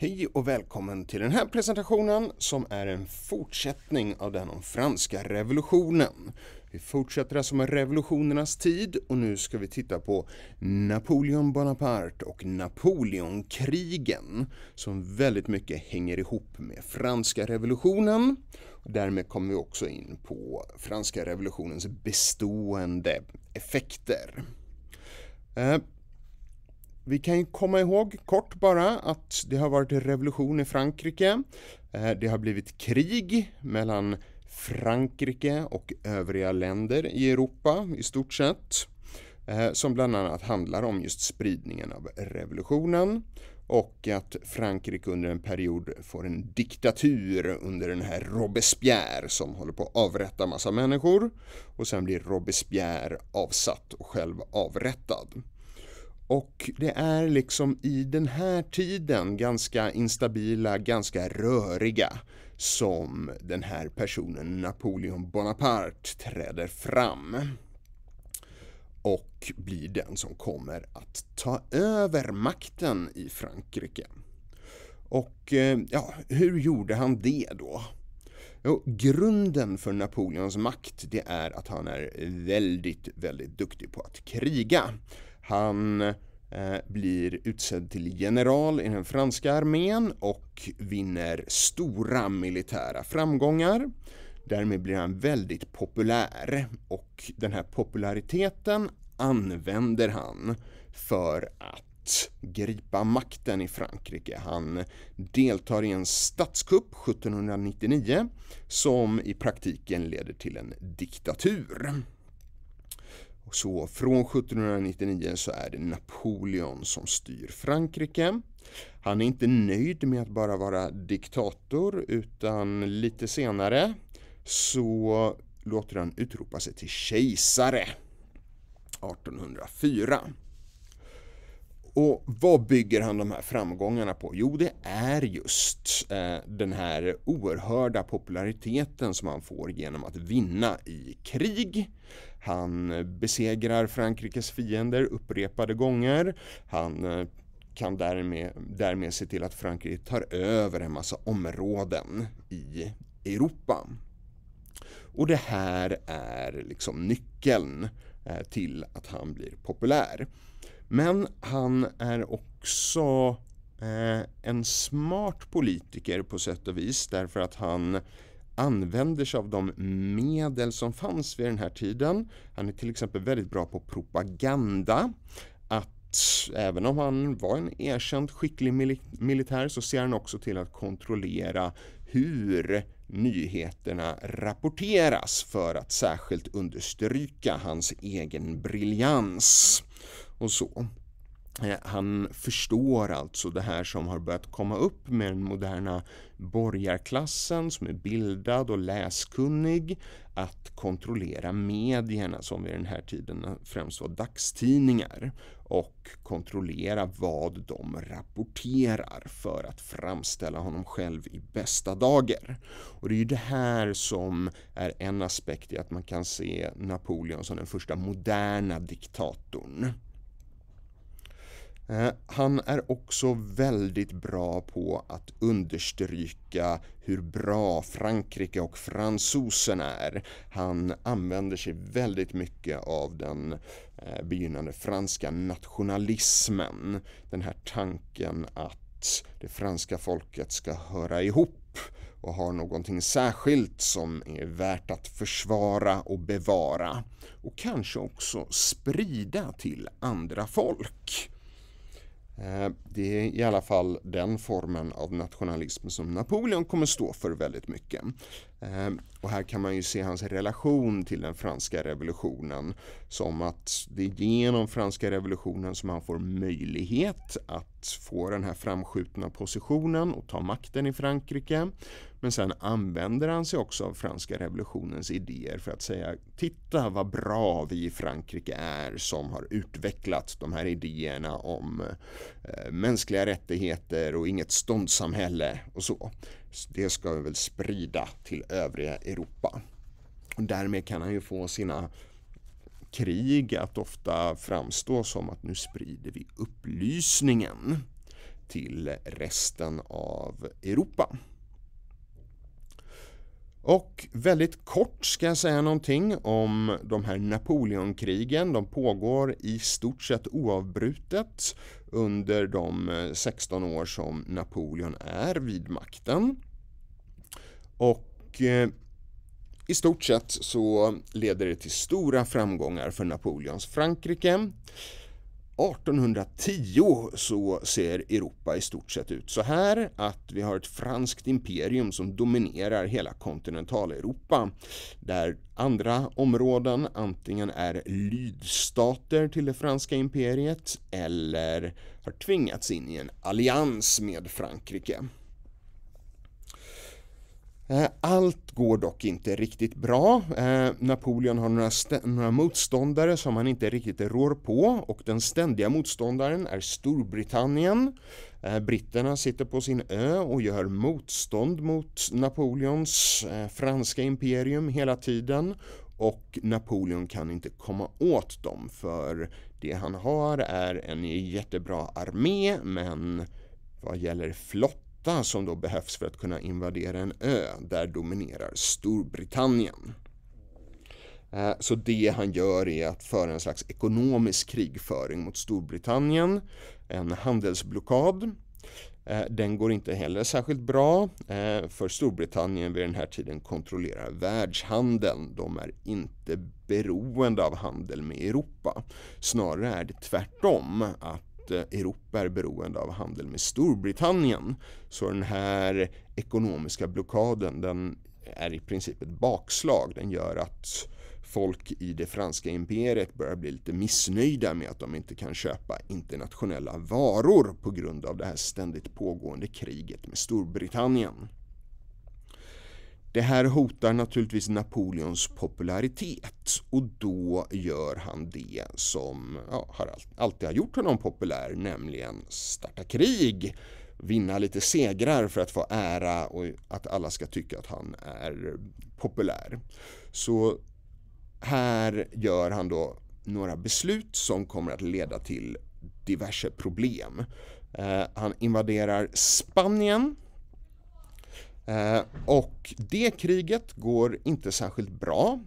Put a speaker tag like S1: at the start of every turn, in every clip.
S1: Hej och välkommen till den här presentationen som är en fortsättning av den om franska revolutionen. Vi fortsätter alltså med revolutionernas tid och nu ska vi titta på Napoleon Bonaparte och Napoleonkrigen som väldigt mycket hänger ihop med franska revolutionen. därmed kommer vi också in på franska revolutionens bestående effekter. Eh, vi kan ju komma ihåg kort bara att det har varit revolution i Frankrike. Eh, det har blivit krig mellan Frankrike och övriga länder i Europa i stort sett. Eh, som bland annat handlar om just spridningen av revolutionen och att Frankrike under en period får en diktatur under den här Robespierre som håller på att avrätta massa människor och sen blir Robespierre avsatt och själv avrättad. Och det är liksom i den här tiden, ganska instabila, ganska röriga, som den här personen Napoleon Bonaparte träder fram. Och blir den som kommer att ta över makten i Frankrike. Och eh, ja, hur gjorde han det då? Jo, grunden för Napoleons makt det är att han är väldigt, väldigt duktig på att kriga. Han eh, blir utsedd till general i den franska armén och vinner stora militära framgångar. Därmed blir han väldigt populär och den här populariteten använder han för att gripa makten i Frankrike. Han deltar i en statskupp 1799 som i praktiken leder till en diktatur så från 1799 så är det Napoleon som styr Frankrike. Han är inte nöjd med att bara vara diktator utan lite senare så låter han utropa sig till kejsare 1804. Och vad bygger han de här framgångarna på? Jo, det är just eh, den här oerhörda populariteten som han får genom att vinna i krig. Han eh, besegrar Frankrikes fiender upprepade gånger. Han eh, kan därmed, därmed se till att Frankrike tar över en massa områden i Europa. Och det här är liksom nyckeln eh, till att han blir populär. Men han är också en smart politiker på sätt och vis därför att han använder sig av de medel som fanns vid den här tiden. Han är till exempel väldigt bra på propaganda. Att även om han var en erkänt skicklig mil militär så ser han också till att kontrollera hur nyheterna rapporteras för att särskilt understryka hans egen briljans och så. Eh, han förstår alltså det här som har börjat komma upp med den moderna borgarklassen som är bildad och läskunnig att kontrollera medierna som vid den här tiden främst var dagstidningar och kontrollera vad de rapporterar för att framställa honom själv i bästa dager. Och det är ju det här som är en aspekt i att man kan se Napoleon som den första moderna diktatorn. Eh, han är också väldigt bra på att understryka hur bra Frankrike och fransosen är. Han använder sig väldigt mycket av den eh, begynnande franska nationalismen. Den här tanken att det franska folket ska höra ihop och har någonting särskilt som är värt att försvara och bevara och kanske också sprida till andra folk. Eh, det är i alla fall den formen av nationalism som Napoleon kommer stå för väldigt mycket. Eh, och här kan man ju se hans relation till den franska revolutionen som att det är genom franska revolutionen som han får möjlighet att få den här framskjutna positionen och ta makten i Frankrike. Men sen använder han sig också av franska revolutionens idéer för att säga titta vad bra vi i Frankrike är som har utvecklat de här idéerna om eh, mänskliga rättigheter och inget ståndssamhälle och så. Det ska vi väl sprida till övriga Europa. Och därmed kan han ju få sina krig att ofta framstå som att nu sprider vi upplysningen till resten av Europa. Och väldigt kort ska jag säga någonting om de här Napoleonkrigen. De pågår i stort sett oavbrutet under de 16 eh, år som Napoleon är vid makten. Och eh, i stort sett så leder det till stora framgångar för Napoleons Frankrike. 1810 så ser Europa i stort sett ut så här att vi har ett franskt imperium som dominerar hela kontinentaleuropa där andra områden antingen är lydstater till det franska imperiet eller har tvingats in i en allians med Frankrike. Eh, allt går dock inte riktigt bra. Eh, Napoleon har några, några motståndare som han inte riktigt rår på och den ständiga motståndaren är Storbritannien. Eh, britterna sitter på sin ö och gör motstånd mot Napoleons franska imperium hela tiden och Napoleon kan inte komma åt dem för det han har är en jättebra armé men vad gäller flott flotta som då behövs för att kunna invadera en ö. Där dominerar Storbritannien. Eh, så det han gör är att föra en slags ekonomisk krigföring mot Storbritannien, en handelsblockad. Eh, den går inte heller särskilt bra eh, för Storbritannien vid den här tiden kontrollerar världshandeln. De är inte beroende av handel med Europa. Snarare är det tvärtom att Eh, Europa är beroende av handel med Storbritannien. Så den här ekonomiska blockaden den är i princip ett bakslag. Den gör att folk i det franska imperiet börjar bli lite missnöjda med att de inte kan köpa internationella varor på grund av det här ständigt pågående kriget med Storbritannien. Det här hotar naturligtvis Napoleons popularitet och då gör han det som ja, har alltid har gjort honom populär, nämligen starta krig, vinna lite segrar för att få ära och att alla ska tycka att han är populär. Så här gör han då några beslut som kommer att leda till diverse problem. Eh, han invaderar Spanien Eh, och det kriget går inte särskilt bra.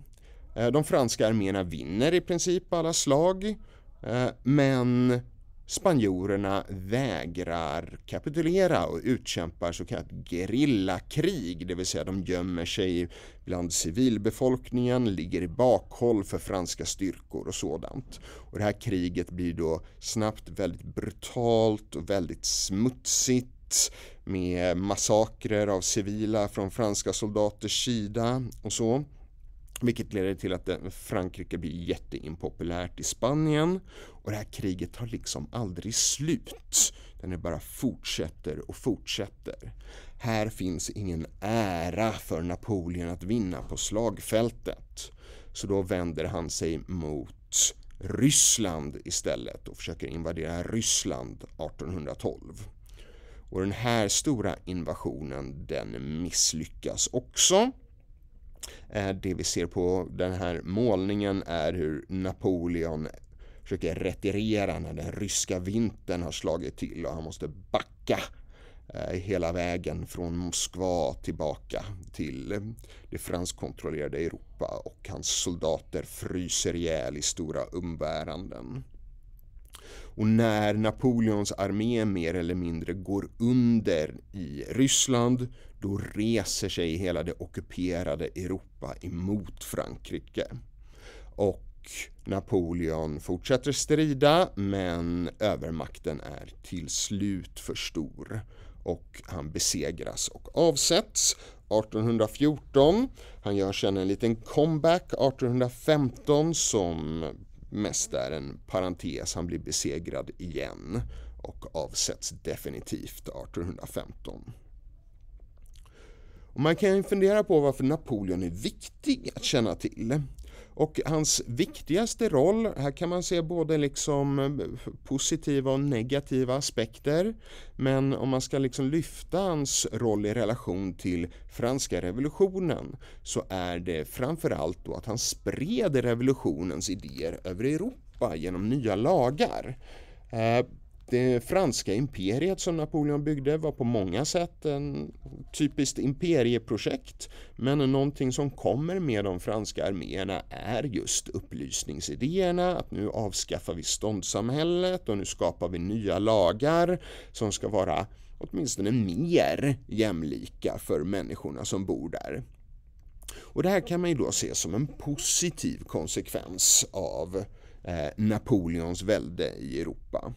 S1: Eh, de franska arméerna vinner i princip alla slag eh, men spanjorerna vägrar kapitulera och utkämpar så kallat gerillakrig, det vill säga de gömmer sig bland civilbefolkningen, ligger i bakhåll för franska styrkor och sådant. Och det här kriget blir då snabbt väldigt brutalt och väldigt smutsigt med massakrer av civila från franska soldaters sida och så. Vilket leder till att eh, Frankrike blir jätteimpopulärt i Spanien och det här kriget tar liksom aldrig slut. Den bara fortsätter och fortsätter. Här finns ingen ära för Napoleon att vinna på slagfältet. Så då vänder han sig mot Ryssland istället och försöker invadera Ryssland 1812. Och den här stora invasionen den misslyckas också. Eh, det vi ser på den här målningen är hur Napoleon försöker retirera när den ryska vintern har slagit till och han måste backa eh, hela vägen från Moskva tillbaka till eh, det franskkontrollerade Europa och hans soldater fryser ihjäl i stora umbäranden. Och när Napoleons armé mer eller mindre går under i Ryssland då reser sig hela det ockuperade Europa emot Frankrike. Och Napoleon fortsätter strida men övermakten är till slut för stor och han besegras och avsätts 1814. Han gör sen en liten comeback 1815 som mest är en parentes, han blir besegrad igen och avsätts definitivt 1815. Och man kan ju fundera på varför Napoleon är viktig att känna till. Och hans viktigaste roll, här kan man se både liksom eh, positiva och negativa aspekter. Men om man ska liksom lyfta hans roll i relation till franska revolutionen så är det framförallt då att han spred revolutionens idéer över Europa genom nya lagar. Eh, det franska imperiet som Napoleon byggde var på många sätt en typiskt imperieprojekt men någonting som kommer med de franska arméerna är just upplysningsidéerna att nu avskaffar vi ståndssamhället och nu skapar vi nya lagar som ska vara åtminstone mer jämlika för människorna som bor där. Och det här kan man ju då se som en positiv konsekvens av eh, Napoleons välde i Europa.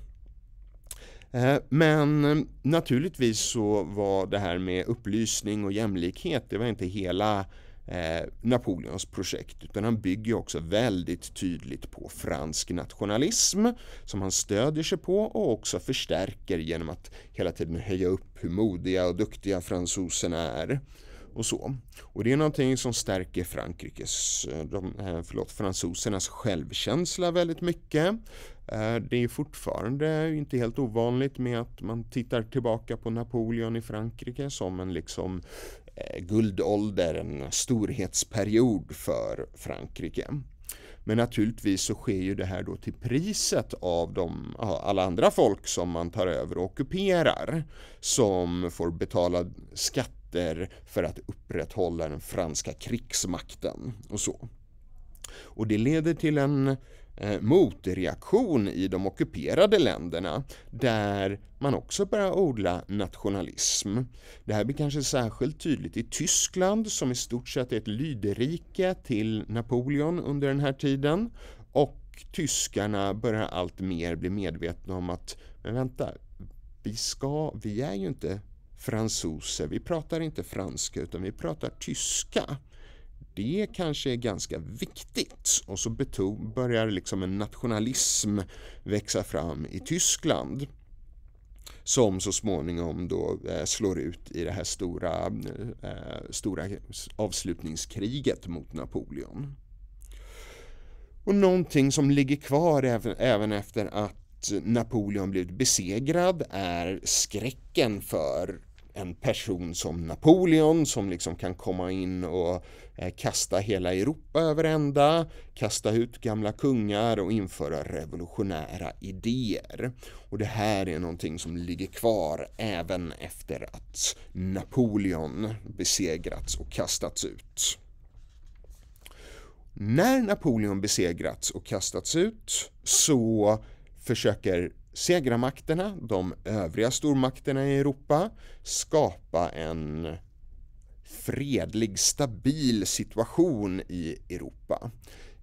S1: Eh, men eh, naturligtvis så var det här med upplysning och jämlikhet, det var inte hela eh, Napoleons projekt utan han bygger också väldigt tydligt på fransk nationalism som han stödjer sig på och också förstärker genom att hela tiden höja upp hur modiga och duktiga fransoserna är och så. Och det är någonting som stärker Frankrikes, eh, de, eh, förlåt, fransosernas självkänsla väldigt mycket. Eh, det är fortfarande inte helt ovanligt med att man tittar tillbaka på Napoleon i Frankrike som en liksom guldålder, en storhetsperiod för Frankrike. Men naturligtvis så sker ju det här då till priset av de, alla andra folk som man tar över och ockuperar. Som får betala skatt skatter för att upprätthålla den franska krigsmakten och så. Och det leder till en eh, motreaktion i de ockuperade länderna där man också börjar odla nationalism. Det här blir kanske särskilt tydligt i Tyskland som i stort sett är ett lyderike till Napoleon under den här tiden och tyskarna börjar allt mer bli medvetna om att men vänta, vi, ska, vi är ju inte fransoser. Vi pratar inte franska utan vi pratar tyska. Det kanske är ganska viktigt. Och så börjar liksom en nationalism växa fram i Tyskland som så småningom då eh, slår ut i det här stora, eh, stora avslutningskriget mot Napoleon. Och någonting som ligger kvar även, även efter att Napoleon blivit besegrad är skräcken för en person som Napoleon som liksom kan komma in och eh, kasta hela Europa över ända, kasta ut gamla kungar och införa revolutionära idéer. Och det här är någonting som ligger kvar även efter att Napoleon besegrats och kastats ut. När Napoleon besegrats och kastats ut så försöker segrarmakterna, de övriga stormakterna i Europa, skapa en fredlig, stabil situation i Europa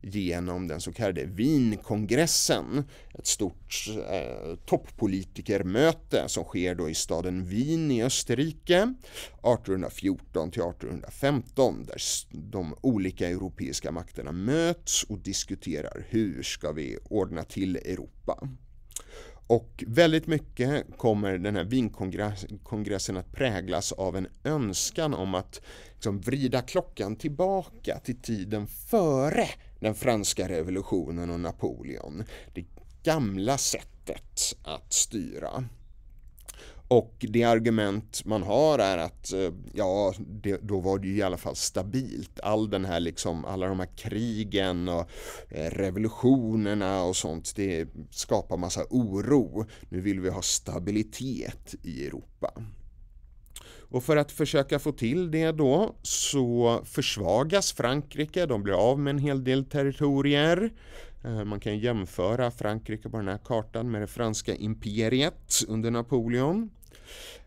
S1: genom den så kallade Wienkongressen, ett stort eh, toppolitikermöte som sker då i staden Wien i Österrike 1814 till 1815 där de olika europeiska makterna möts och diskuterar hur ska vi ordna till Europa. Och väldigt mycket kommer den här vinkongressen att präglas av en önskan om att liksom vrida klockan tillbaka till tiden före den franska revolutionen och Napoleon. Det gamla sättet att styra. Och det argument man har är att eh, ja, det, då var det ju i alla fall stabilt. All den här liksom, alla de här krigen och eh, revolutionerna och sånt, det skapar massa oro. Nu vill vi ha stabilitet i Europa. Och för att försöka få till det då så försvagas Frankrike, de blir av med en hel del territorier. Eh, man kan jämföra Frankrike på den här kartan med det franska imperiet under Napoleon.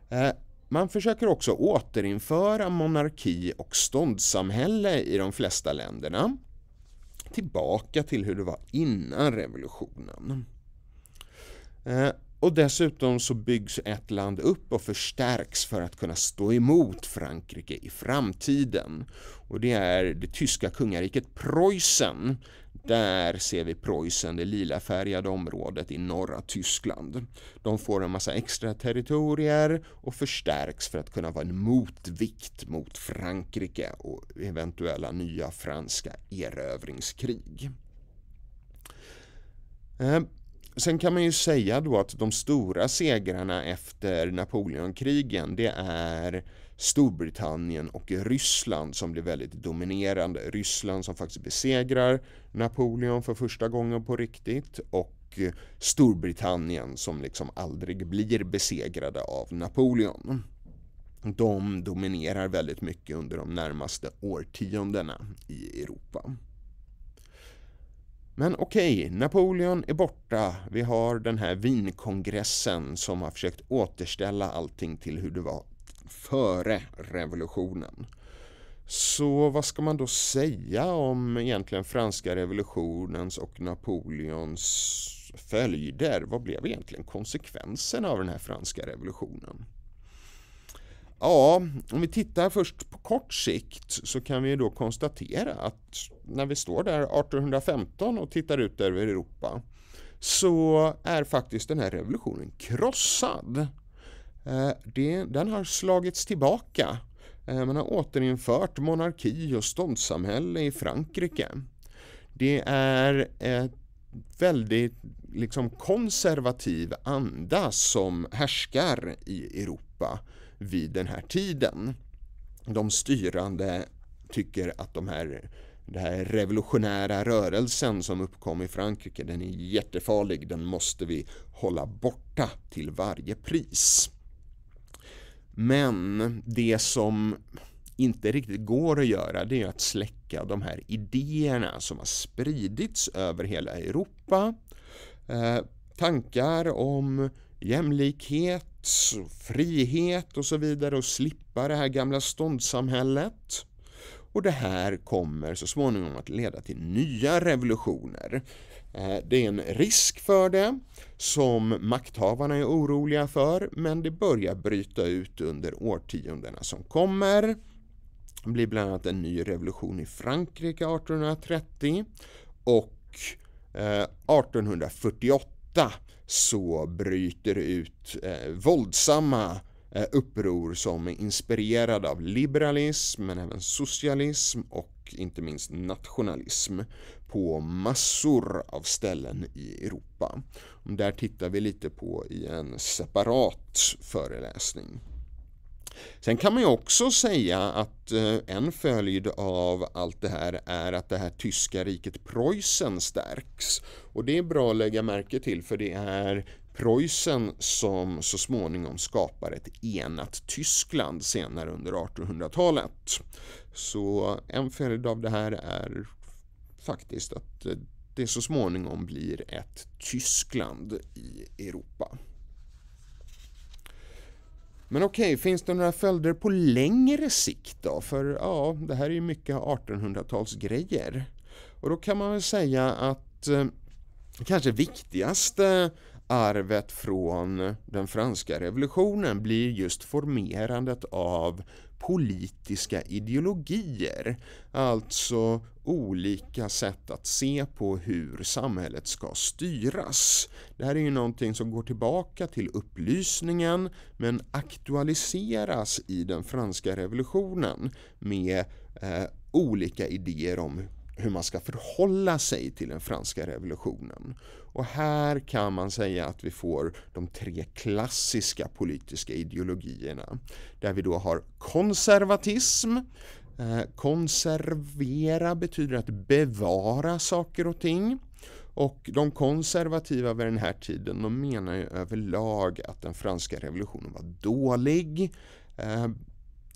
S1: Eh, man försöker också återinföra monarki och ståndssamhälle i de flesta länderna tillbaka till hur det var innan revolutionen. Eh, och dessutom så byggs ett land upp och förstärks för att kunna stå emot Frankrike i framtiden. Och det är det tyska kungariket Preussen där ser vi Preussen, det lilafärgade området i norra Tyskland. De får en massa extra territorier och förstärks för att kunna vara en motvikt mot Frankrike och eventuella nya franska erövringskrig. Eh, sen kan man ju säga då att de stora segrarna efter Napoleonkrigen det är Storbritannien och Ryssland som blir väldigt dominerande. Ryssland som faktiskt besegrar Napoleon för första gången på riktigt och Storbritannien som liksom aldrig blir besegrade av Napoleon. De dominerar väldigt mycket under de närmaste årtiondena i Europa. Men okej, okay, Napoleon är borta. Vi har den här Wienkongressen som har försökt återställa allting till hur det var före revolutionen. Så vad ska man då säga om egentligen franska revolutionens och Napoleons följder? Vad blev egentligen konsekvenserna av den här franska revolutionen? Ja, om vi tittar först på kort sikt så kan vi då konstatera att när vi står där 1815 och tittar ut över Europa så är faktiskt den här revolutionen krossad Eh, det, den har slagits tillbaka. Eh, man har återinfört monarki och ståndssamhälle i Frankrike. Det är ett väldigt liksom, konservativ anda som härskar i Europa vid den här tiden. De styrande tycker att de här, den här revolutionära rörelsen som uppkom i Frankrike, den är jättefarlig, den måste vi hålla borta till varje pris. Men det som inte riktigt går att göra det är att släcka de här idéerna som har spridits över hela Europa. Eh, tankar om jämlikhet, frihet och så vidare och slippa det här gamla ståndssamhället. Och det här kommer så småningom att leda till nya revolutioner. Eh, det är en risk för det som makthavarna är oroliga för men det börjar bryta ut under årtiondena som kommer. Det blir bland annat en ny revolution i Frankrike 1830 och 1848 eh, så bryter ut eh, våldsamma uppror som är inspirerade av liberalism men även socialism och och inte minst nationalism på massor av ställen i Europa. Där tittar vi lite på i en separat föreläsning. Sen kan man ju också säga att eh, en följd av allt det här är att det här tyska riket Preussen stärks. Och det är bra att lägga märke till för det är Preussen som så småningom skapar ett enat Tyskland senare under 1800-talet. Så en följd av det här är faktiskt att eh, det så småningom blir ett Tyskland i Europa. Men okej, okay, finns det några följder på längre sikt då? För ja, det här är ju mycket 1800-talsgrejer. Och då kan man väl säga att eh, kanske viktigaste arvet från den franska revolutionen blir just formerandet av politiska ideologier, alltså olika sätt att se på hur samhället ska styras. Det här är ju någonting som går tillbaka till upplysningen men aktualiseras i den franska revolutionen med eh, olika idéer om hur man ska förhålla sig till den franska revolutionen. Och här kan man säga att vi får de tre klassiska politiska ideologierna. Där vi då har konservatism. Eh, konservera betyder att bevara saker och ting. Och de konservativa vid den här tiden de menar ju överlag att den franska revolutionen var dålig. Eh,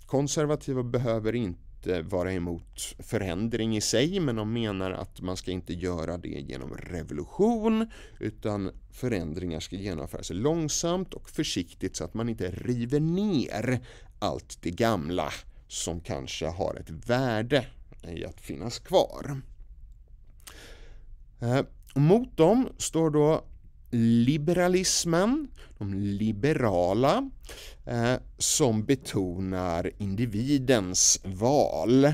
S1: konservativa behöver inte inte eh, vara emot förändring i sig men de menar att man ska inte göra det genom revolution utan förändringar ska genomföras långsamt och försiktigt så att man inte river ner allt det gamla som kanske har ett värde i att finnas kvar. Eh, mot dem står då liberalismen, de liberala, eh, som betonar individens val, eh,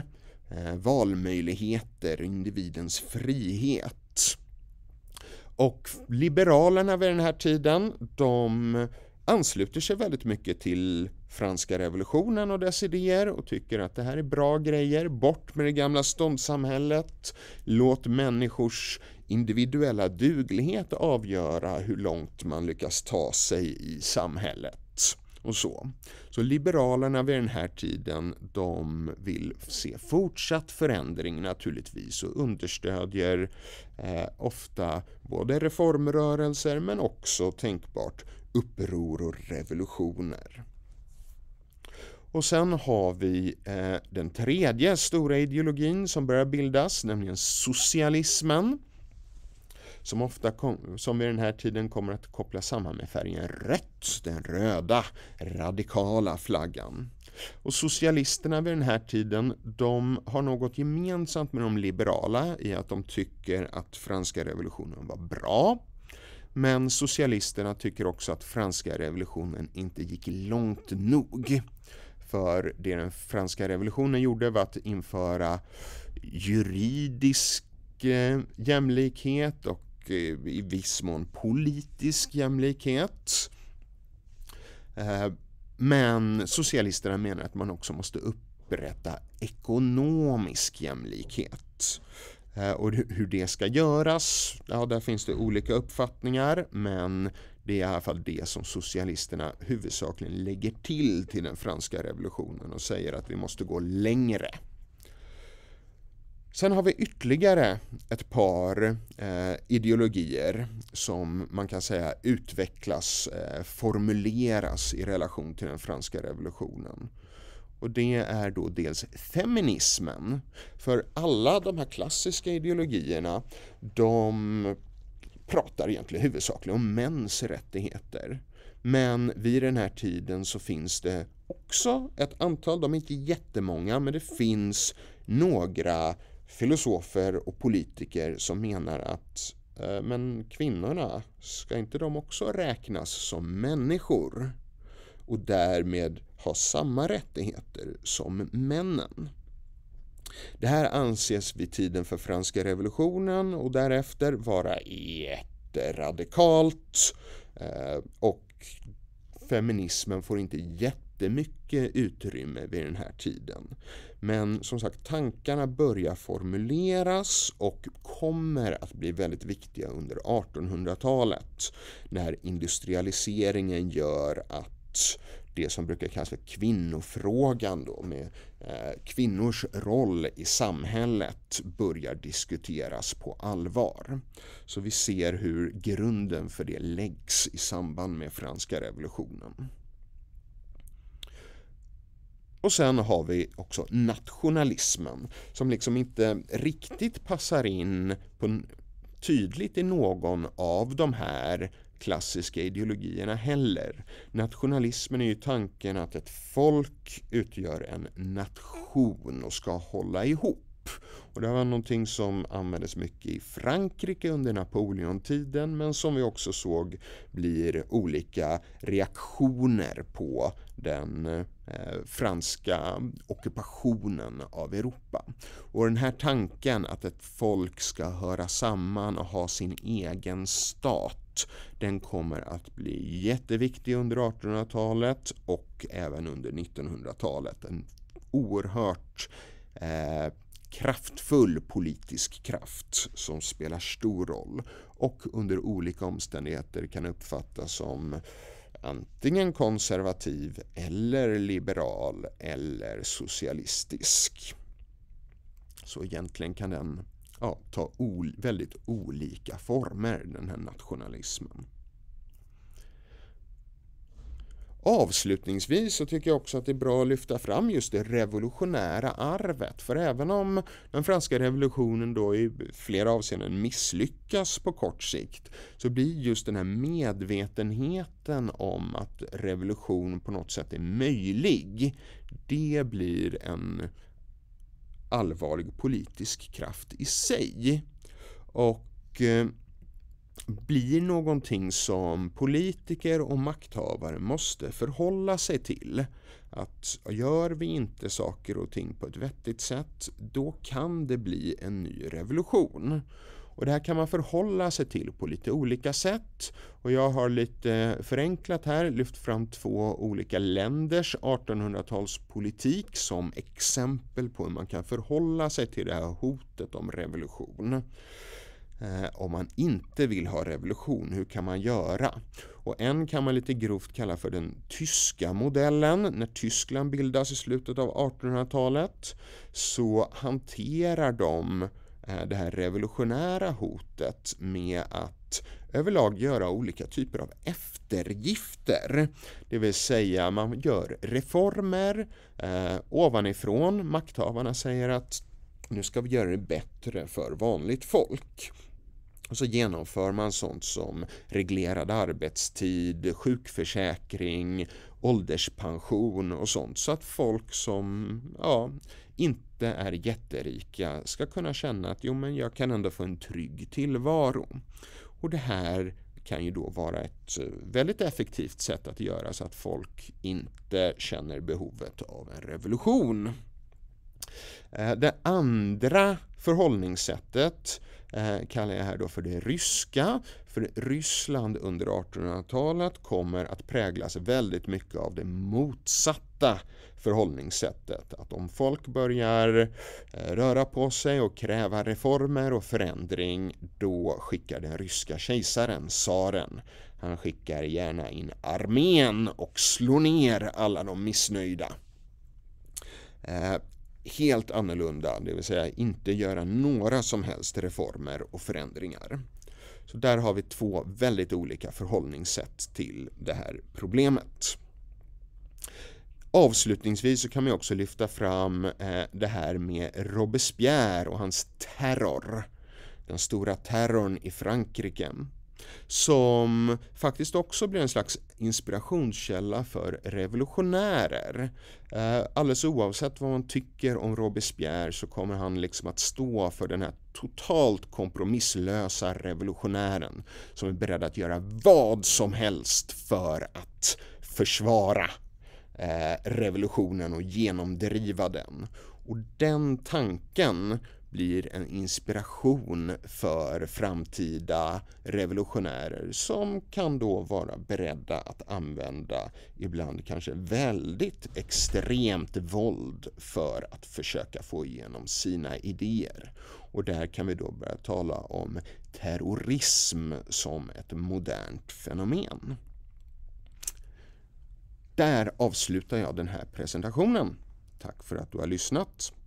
S1: valmöjligheter, individens frihet. Och liberalerna vid den här tiden, de ansluter sig väldigt mycket till franska revolutionen och dess idéer och tycker att det här är bra grejer, bort med det gamla ståndssamhället, låt människors individuella duglighet avgöra hur långt man lyckas ta sig i samhället. Och så. så Liberalerna vid den här tiden de vill se fortsatt förändring naturligtvis och understödjer eh, ofta både reformrörelser men också tänkbart uppror och revolutioner. Och sen har vi eh, den tredje stora ideologin som börjar bildas, nämligen socialismen som ofta kom, som vid den här tiden kommer att kopplas samman med färgen rött, den röda radikala flaggan. Och socialisterna vid den här tiden, de har något gemensamt med de liberala i att de tycker att franska revolutionen var bra. Men socialisterna tycker också att franska revolutionen inte gick långt nog. För det den franska revolutionen gjorde var att införa juridisk eh, jämlikhet och och eh, i viss mån politisk jämlikhet. Eh, men socialisterna menar att man också måste upprätta ekonomisk jämlikhet. Eh, och hur det ska göras, ja där finns det olika uppfattningar men det är i alla fall det som socialisterna huvudsakligen lägger till till den franska revolutionen och säger att vi måste gå längre. Sen har vi ytterligare ett par eh, ideologier som man kan säga utvecklas, eh, formuleras i relation till den franska revolutionen. Och det är då dels feminismen. För alla de här klassiska ideologierna de pratar egentligen huvudsakligen om mäns rättigheter. Men vid den här tiden så finns det också ett antal, de är inte jättemånga, men det finns några filosofer och politiker som menar att eh, men kvinnorna, ska inte de också räknas som människor? Och därmed ha samma rättigheter som männen. Det här anses vid tiden för franska revolutionen och därefter vara jätteradikalt eh, och feminismen får inte jättemycket utrymme vid den här tiden. Men som sagt, tankarna börjar formuleras och kommer att bli väldigt viktiga under 1800-talet när industrialiseringen gör att det som brukar kallas för kvinnofrågan då med eh, kvinnors roll i samhället börjar diskuteras på allvar. Så vi ser hur grunden för det läggs i samband med franska revolutionen. Och sen har vi också nationalismen som liksom inte riktigt passar in på, tydligt i någon av de här klassiska ideologierna heller. Nationalismen är ju tanken att ett folk utgör en nation och ska hålla ihop. Och det var någonting som användes mycket i Frankrike under Napoleontiden men som vi också såg blir olika reaktioner på den eh, franska ockupationen av Europa. Och den här tanken att ett folk ska höra samman och ha sin egen stat den kommer att bli jätteviktig under 1800-talet och även under 1900-talet. En oerhört eh, kraftfull politisk kraft som spelar stor roll och under olika omständigheter kan uppfattas som antingen konservativ eller liberal eller socialistisk. Så egentligen kan den ja, ta ol väldigt olika former, den här nationalismen. Avslutningsvis så tycker jag också att det är bra att lyfta fram just det revolutionära arvet. För även om den franska revolutionen då i flera avseenden misslyckas på kort sikt så blir just den här medvetenheten om att revolution på något sätt är möjlig, det blir en allvarlig politisk kraft i sig. Och eh, blir någonting som politiker och makthavare måste förhålla sig till. Att gör vi inte saker och ting på ett vettigt sätt, då kan det bli en ny revolution. Och det här kan man förhålla sig till på lite olika sätt. Och jag har lite förenklat här lyft fram två olika länders 1800-talspolitik som exempel på hur man kan förhålla sig till det här hotet om revolution. Eh, om man inte vill ha revolution, hur kan man göra? Och en kan man lite grovt kalla för den tyska modellen. När Tyskland bildas i slutet av 1800-talet så hanterar de eh, det här revolutionära hotet med att överlag göra olika typer av eftergifter. Det vill säga man gör reformer eh, ovanifrån. Makthavarna säger att nu ska vi göra det bättre för vanligt folk. Och så genomför man sånt som reglerad arbetstid, sjukförsäkring, ålderspension och sånt så att folk som ja, inte är jätterika ska kunna känna att jo men jag kan ändå få en trygg tillvaro. Och det här kan ju då vara ett eh, väldigt effektivt sätt att göra så att folk inte känner behovet av en revolution. Eh, det andra förhållningssättet eh, kallar jag här då för det ryska. För Ryssland under 1800-talet kommer att präglas väldigt mycket av det motsatta förhållningssättet. Att om folk börjar eh, röra på sig och kräva reformer och förändring då skickar den ryska kejsaren, tsaren, han skickar gärna in armén och slår ner alla de missnöjda helt annorlunda, det vill säga inte göra några som helst reformer och förändringar. Så där har vi två väldigt olika förhållningssätt till det här problemet. Avslutningsvis så kan man också lyfta fram eh, det här med Robespierre och hans terror. Den stora terrorn i Frankrike som faktiskt också blir en slags inspirationskälla för revolutionärer. Eh, alldeles oavsett vad man tycker om Robespierre så kommer han liksom att stå för den här totalt kompromisslösa revolutionären som är beredd att göra vad som helst för att försvara eh, revolutionen och genomdriva den. Och den tanken blir en inspiration för framtida revolutionärer som kan då vara beredda att använda ibland kanske väldigt extremt våld för att försöka få igenom sina idéer. Och där kan vi då börja tala om terrorism som ett modernt fenomen. Där avslutar jag den här presentationen. Tack för att du har lyssnat.